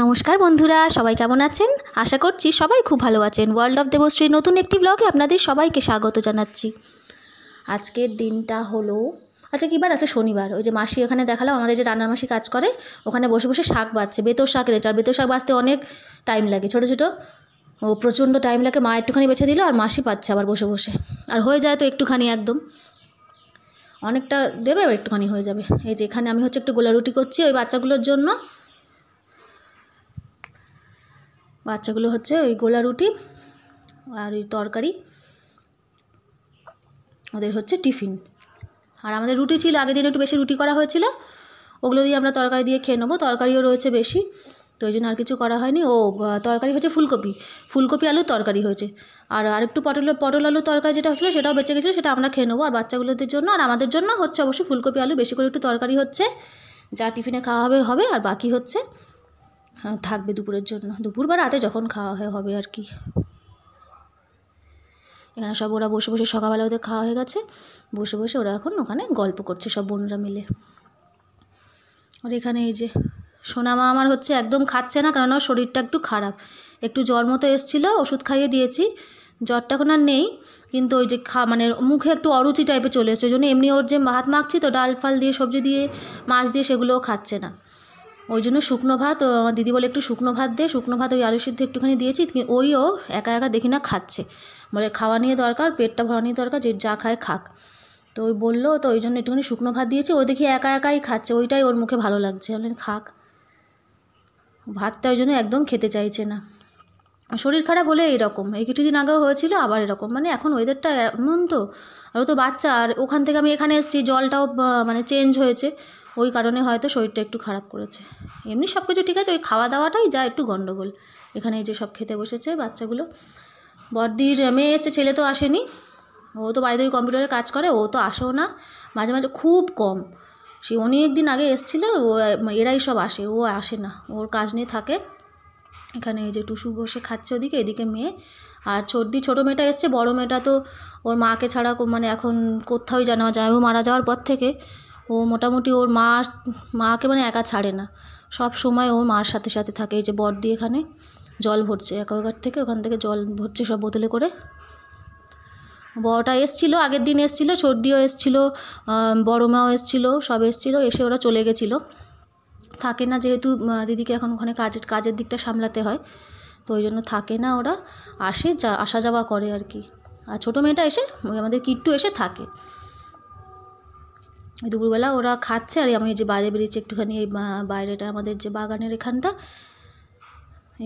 নমস্কার বন্ধুরা সবাই কেমন আছেন আশা করছি সবাই খুব ভালো আছেন ওয়ার্ল্ড অফ দেবশ্রীর নতুন একটি ব্লগে আপনাদের সবাইকে স্বাগত জানাচ্ছি আজকের দিনটা হলো আচ্ছা কী বার আছে শনিবার ওই যে মাসি ওখানে দেখালাম আমাদের যে রান্নার মাসি কাজ করে ওখানে বসে বসে শাক বাঁচছে বেতর শাক রেচার বেতর শাক বাঁচতে অনেক টাইম লাগে ছোটো ছোটো ও প্রচণ্ড টাইম লাগে মা একটুখানি বেছে দিল আর মাসি পাচ্ছে আবার বসে বসে আর হয়ে যায় তো একটুখানি একদম অনেকটা দেবে আবার একটুখানি হয়ে যাবে এই যে এখানে আমি হচ্ছে একটু গোলা রুটি করছি ওই বাচ্চাগুলোর জন্য বাচ্চাগুলো হচ্ছে ওই গোলা রুটি আর ওই তরকারি ওদের হচ্ছে টিফিন আর আমাদের রুটি ছিল আগের দিন একটু বেশি রুটি করা হয়েছিল ওগুলো দিয়ে আমরা তরকারি দিয়ে খেয়ে নেবো তরকারিও রয়েছে বেশি তো ওই জন্য আর কিছু করা হয়নি ও তরকারি হচ্ছে ফুলকপি ফুলকপি আলুর তরকারি হয়েছে আর আরেকটু পটল পটল আলু তরকারি যেটা হচ্ছিলো সেটাও বেঁচে গেছিলো সেটা আমরা খেয়ে নেবো আর বাচ্চাগুলোদের জন্য আর আমাদের জন্য হচ্ছে অবশ্যই ফুলকপি আলু বেশি করে একটু তরকারি হচ্ছে যা টিফিনে খাওয়া হবে হবে আর বাকি হচ্ছে থাকবে দুপুরের জন্য দুপুর বা রাতে যখন খাওয়া হয় হবে আর কি এখানে সব ওরা বসে বসে সকালবেলা ওদের খাওয়া হয়ে গেছে বসে বসে ওরা এখন ওখানে গল্প করছে সব বোনরা মিলে আর এখানে এই যে সোনামা আমার হচ্ছে একদম খাচ্ছে না কারণ ওর শরীরটা একটু খারাপ একটু জ্বর মতো এসেছিলো ওষুধ খাইয়ে দিয়েছি জ্বরটা এখন আর নেই কিন্তু ওই যে খা মানে মুখে একটু অরুচি টাইপে চলে এসছে ওই জন্য এমনি ওর যে ভাত মাখছি তো ডাল ফাল দিয়ে সবজি দিয়ে মাছ দিয়ে সেগুলোও খাচ্ছে না ওই জন্য শুকনো ভাত আমার দিদি বলে একটু শুকনো ভাত দে শুকনো ভাত ওই আলু সিদ্ধ একটুখানি দিয়েছি ওইও একা একা দেখি না খাচ্ছে বলে খাওয়া নিয়ে দরকার পেটটা ভরা নিয়ে দরকার যে যা খায় খাক তো ওই বললো তো ওই জন্য একটুখানি শুকনো ভাত দিয়েছে ও দেখি একা একাই খাচ্ছে ওইটাই ওর মুখে ভালো লাগছে বলেন খাক ভাতটা ওই জন্য একদম খেতে চাইছে না শরীর খারাপ হলে এইরকম এই কিছুদিন আগেও হয়েছিল আবার এরকম মানে এখন ওয়েদারটা এমন তো আর তো বাচ্চা আর ওখান থেকে আমি এখানে এসেছি জলটাও মানে চেঞ্জ হয়েছে ওই কারণে হয়তো শরীরটা একটু খারাপ করেছে এমনি সব কিছু ঠিক আছে ওই খাওয়া দাওয়াটাই যা একটু গণ্ডগোল এখানে এই যে সব খেতে বসেছে বাচ্চাগুলো বর্দির মেয়ে এসছে ছেলে তো আসেনি ও তো বাড়িতে ওই কম্পিউটারে কাজ করে ও তো আসেও না মাঝে মাঝে খুব কম সে অনেক দিন আগে এসছিলো ও এরাই সব আসে ও আসে না ওর কাজ নিয়ে থাকে এখানে এই যে টুসু বসে খাচ্ছে ওদিকে এদিকে মেয়ে আর সর্দি ছোটো মেয়েটা এসছে বড়ো মেয়েটা তো ওর মাকে ছাড়া মানে এখন কোথাও জানা যায় ও মারা যাওয়ার পর থেকে ও মোটামুটি ওর মা মাকে মানে একা ছাড়ে না সব সময় ও মার সাথে সাথে থাকে এই যে বর্দি এখানে জল ভরছে অ্যাকোয়াগার্ড থেকে ওখান থেকে জল ভরছে সব বোতলে করে বড়টা এসছিল আগের দিন এসছিল সর্দিও এসছিলো বড় মাও এসছিল সব এসছিল এসে ওরা চলে গেছিল থাকে না যেহেতু দিদিকে এখন ওখানে কাজের কাজের দিকটা সামলাতে হয় তো ওই জন্য থাকে না ওরা আসে যা আসা যাওয়া করে আর কি আর ছোটো মেয়েটা এসে আমাদের কিট্টু এসে থাকে দুপুরবেলা ওরা খাচ্ছে আর আমি যে বাইরে বেরিয়েছি একটুখানি এই বাইরেটা আমাদের যে বাগানের এখানটা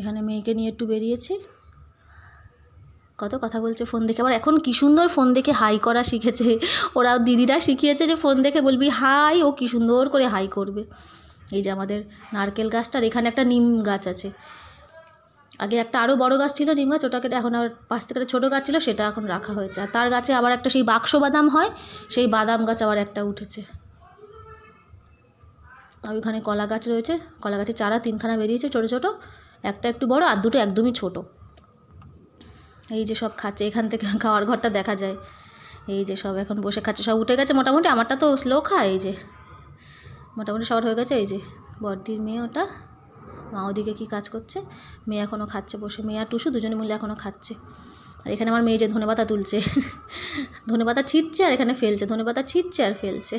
এখানে মেয়েকে নিয়ে একটু বেরিয়েছি কত কথা বলছে ফোন দেখে আবার এখন কী সুন্দর ফোন দেখে হাই করা শিখেছে ওরা দিদিরা শিখিয়েছে যে ফোন দেখে বলবি হাই ও কী সুন্দর করে হাই করবে এই যে আমাদের নারকেল গাছটার এখানে একটা নিম গাছ আছে আগে একটা আরও বড় গাছ ছিল নিম গাছ ওটাকে এখন আর পাশ থেকে একটা ছোটো গাছ ছিল সেটা এখন রাখা হয়েছে আর তার গাছে আবার একটা সেই বাক্স বাদাম হয় সেই বাদাম গাছ আবার একটা উঠেছে আর ওইখানে কলা গাছ রয়েছে কলা গাছের চারা তিনখানা বেরিয়েছে ছোটো ছোটো একটা একটু বড় আর দুটো একদমই ছোট এই যে সব খাচ্ছে এখান থেকে খাওয়ার ঘরটা দেখা যায় এই যে সব এখন বসে খাচ্ছে সব উঠে গেছে মোটামুটি আমারটা তো স্লো খায় এই যে মোটামুটি শর্ট হয়ে গেছে এই যে বর্দির মেয়ে ওটা মা ওদিকে কি কাজ করছে মেয়ে এখনও খাচ্ছে বসে মেয়ে আর টুসু দুজনে মিলে এখনও খাচ্ছে আর এখানে আমার মেয়ে যে ধনেপাতা তুলছে ধনেপাতা ছিটছে আর এখানে ফেলছে ধনেপাতা ছিটছে আর ফেলছে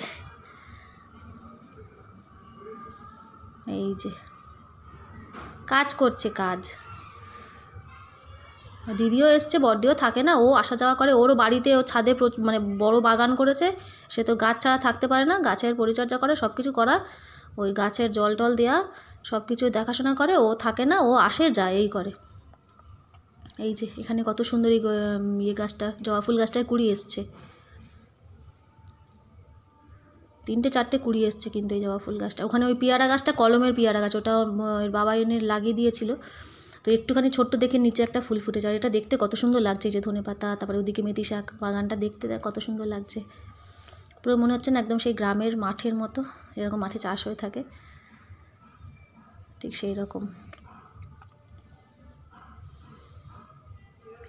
এই যে কাজ করছে কাজ দিদিও এসছে বড়দিও থাকে না ও আসা যাওয়া করে ওরও বাড়িতে ও ছাদে মানে বড় বাগান করেছে সে তো গাছ ছাড়া থাকতে পারে না গাছের পরিচর্যা করে সব কিছু করা ওই গাছের জল টল দেওয়া সব কিছু দেখাশোনা করে ও থাকে না ও আসে যায় এই করে এই যে এখানে কত সুন্দর ইয়ে গাছটা জবা ফুল গাছটায় কুড়ি এসছে তিনটে চারটে কুড়ি এসছে কিন্তু এই জবা ফুল গাছটা ওখানে ওই পেয়ারা গাছটা কলমের পেয়ারা গাছ ওটা বাবা এনে লাগিয়ে দিয়েছিল তো একটুখানি ছোট্ট দেখে নিচে একটা ফুল ফুটেছে আর এটা দেখতে কত সুন্দর লাগছে যে ধনে পাতা তারপরে ওদিকে মেথি শাক বাগানটা দেখতে দেয় কত সুন্দর লাগছে পুরো মনে হচ্ছে না একদম সেই গ্রামের মাঠের মতো এরকম মাঠে চাষ হয়ে থাকে ঠিক সেই রকম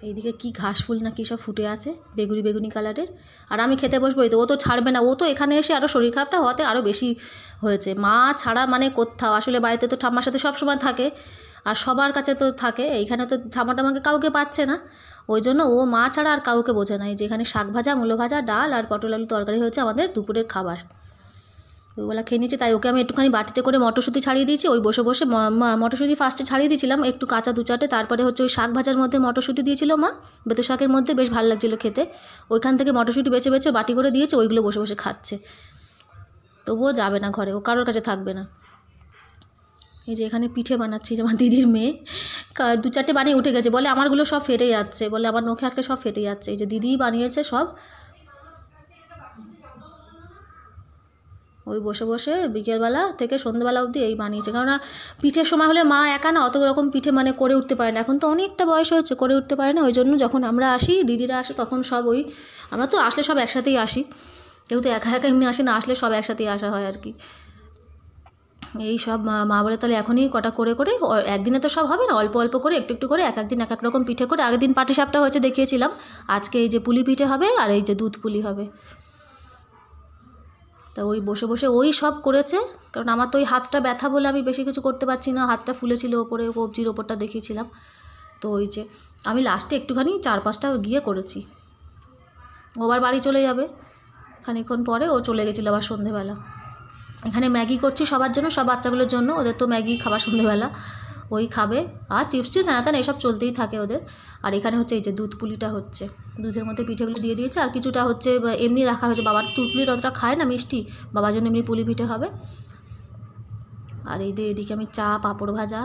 এইদিকে কি ঘাস ফুল না কী সব ফুটে আছে বেগুনি বেগুনি কালারের আর আমি খেতে বসবো তো ও তো ছাড়বে না ও তো এখানে এসে আরও শরীর খারাপটা হওয়াতে আরও বেশি হয়েছে মা ছাড়া মানে কোথাও আসলে বাড়িতে তো ঠাম্মার সাথে সব সময় থাকে আর সবার কাছে তো থাকে এইখানে তো ঠাম্মা টামাকে কাউকে পাচ্ছে না ওই জন্য ও মা ছাড়া আর কাউকে বোঝে না এই যে এখানে শাক ভাজা মূলো ভাজা ডাল আর পটল আলু তরকারি হয়েছে আমাদের দুপুরের খাবার দুবেলা খেয়ে নিয়েছি তাই ওকে আমি একটুখানি বাটিতে করে মটরশুঁটি ছাড়িয়ে দিয়েছি ওই বসে বসে মটরশুঁটি ফার্স্টে ছাড়িয়ে দিয়েছিলাম একটু কাঁচা দু তারপরে হচ্ছে ওই শাক ভাজার মধ্যে মটরশুঁটি দিয়েছিল মা বেত শাকের মধ্যে বেশ ভালো লাগছিলো খেতে ওইখান থেকে মটরশুঁটি বেছে বেছে বাটি করে দিয়েছে ওইগুলো বসে বসে খাচ্ছে তবুও যাবে না ঘরে ও কারোর কাছে থাকবে না এই যে এখানে পিঠে বানাচ্ছি আমার দিদির মেয়ে দু চারটে বানিয়ে উঠে গেছে বলে আমারগুলো সব ফেটে যাচ্ছে বলে আমার নখে আজকে সব ফেটে যাচ্ছে এই যে দিদিই বানিয়েছে সব ওই বসে বসে বিকেলবেলা থেকে সন্ধ্যেবেলা অবধি এই বানিয়েছে কেননা পিঠের সময় হলে মা একা না অত রকম পিঠে মানে করে উঠতে পারে না এখন তো অনেকটা বয়স হয়েছে করে উঠতে পারে না ওই জন্য যখন আমরা আসি দিদিরা আসে তখন সব ওই আমরা তো আসলে সব একসাথেই আসি কেউ তো একা একা এমনি আসি না আসলে সব একসাথেই আসা হয় আর কি এই সব মা বলে তাহলে এখনই কটা করে করে একদিনে তো সব হবে না অল্প অল্প করে একটু একটু করে এক একদিন এক এক রকম পিঠে করে আগের দিন পাটিসাপটা হয়েছে দেখিয়েছিলাম আজকে এই যে পুলি পিঠে হবে আর এই যে দুধ পুলি হবে তা ওই বসে বসে ওই সব করেছে কারণ আমার তো ওই হাতটা ব্যথা বলে আমি বেশি কিছু করতে পারছি না হাতটা ফুলেছিল ওপরে কবজির ওপরটা দেখিয়েছিলাম তো ওই যে আমি লাস্টে একটুখানি চার পাঁচটা গিয়ে করেছি ওবার বাড়ি চলে যাবে খানিক্ষণ পরে ও চলে গেছিলো আবার সন্ধেবেলা এখানে ম্যাগি করছি সবার জন্য সব বাচ্চাগুলোর জন্য ওদের তো ম্যাগি খাবার সন্ধেবেলা ওই খাবে আর চিপস চিপস হ্যানাতান এসব চলতেই থাকে ওদের আর এখানে হচ্ছে এই যে দুধ পুলিটা হচ্ছে দুধের মধ্যে পিঠেগুলো দিয়ে দিয়েছে আর কিছুটা হচ্ছে এমনি রাখা হয়েছে বাবার দুধ অতটা খায় না মিষ্টি বাবার জন্য এমনি পুলি পিঠে হবে আর এই দিয়ে এদিকে আমি চা পাঁপড় ভাজা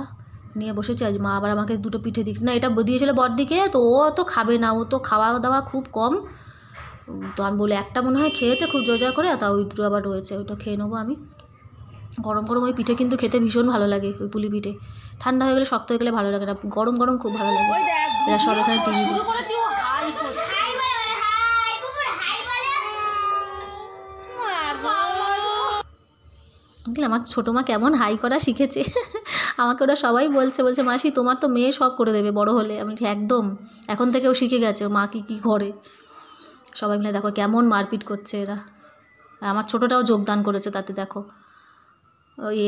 নিয়ে বসেছি আজ মা আবার আমাকে দুটো পিঠে দিচ্ছে না এটা দিয়েছিল বরদিকে তো ও তো খাবে না ও তো খাওয়া দাওয়া খুব কম তো আমি বলে একটা মনে হয় খেয়েছে খুব জোর করে তা ওই দুটো আবার রয়েছে ওইটা খেয়ে নেবো আমি গরম গরম ওই পিঠে কিন্তু খেতে ভীষণ ভালো লাগে ওই পুলি পিঠে ঠান্ডা হয়ে গেলে শক্ত হয়ে গেলে ভালো লাগে না গরম গরম খুব ভালো লাগে এরা সব এখানে টিভি আমার ছোটো মা কেমন হাই করা শিখেছে আমাকে ওরা সবাই বলছে বলছে মাসি তোমার তো মেয়ে সব করে দেবে বড় হলে আমি একদম এখন থেকেও শিখে গেছে মা কি কী করে সবাই মিলে দেখো কেমন মারপিট করছে এরা আমার ছোটোটাও যোগদান করেছে তাতে দেখো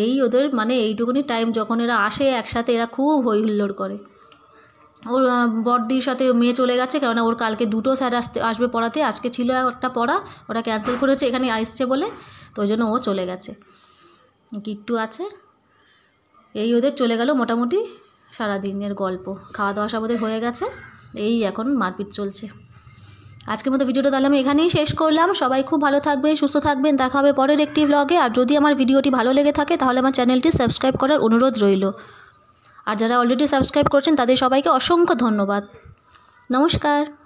এই ওদের মানে এইটুকুনি টাইম যখন এরা আসে একসাথে এরা খুব হই হুল্লোড় করে ওর বড়দির সাথে মেয়ে চলে গেছে কেননা ওর কালকে দুটো স্যার আসতে আসবে পড়াতে আজকে ছিল একটা পড়া ওরা ক্যান্সেল করেছে এখানে আসছে বলে তো ওই জন্য ও চলে গেছে কিট্টু আছে এই ওদের চলে গেল মোটামুটি সারাদিনের গল্প খাওয়া দাওয়া সব ওদের হয়ে গেছে এই এখন মারপিট চলছে আজকের মতো ভিডিওটা তাহলে আমি এখানেই শেষ করলাম সবাই খুব ভালো থাকবেন সুস্থ থাকবেন দেখা হবে পরের একটি ব্লগে আর যদি আমার ভিডিওটি ভালো লেগে থাকে তাহলে আমার চ্যানেলটি সাবস্ক্রাইব করার অনুরোধ রইল আর যারা অলরেডি সাবস্ক্রাইব করছেন তাদের সবাইকে অসংখ্য ধন্যবাদ নমস্কার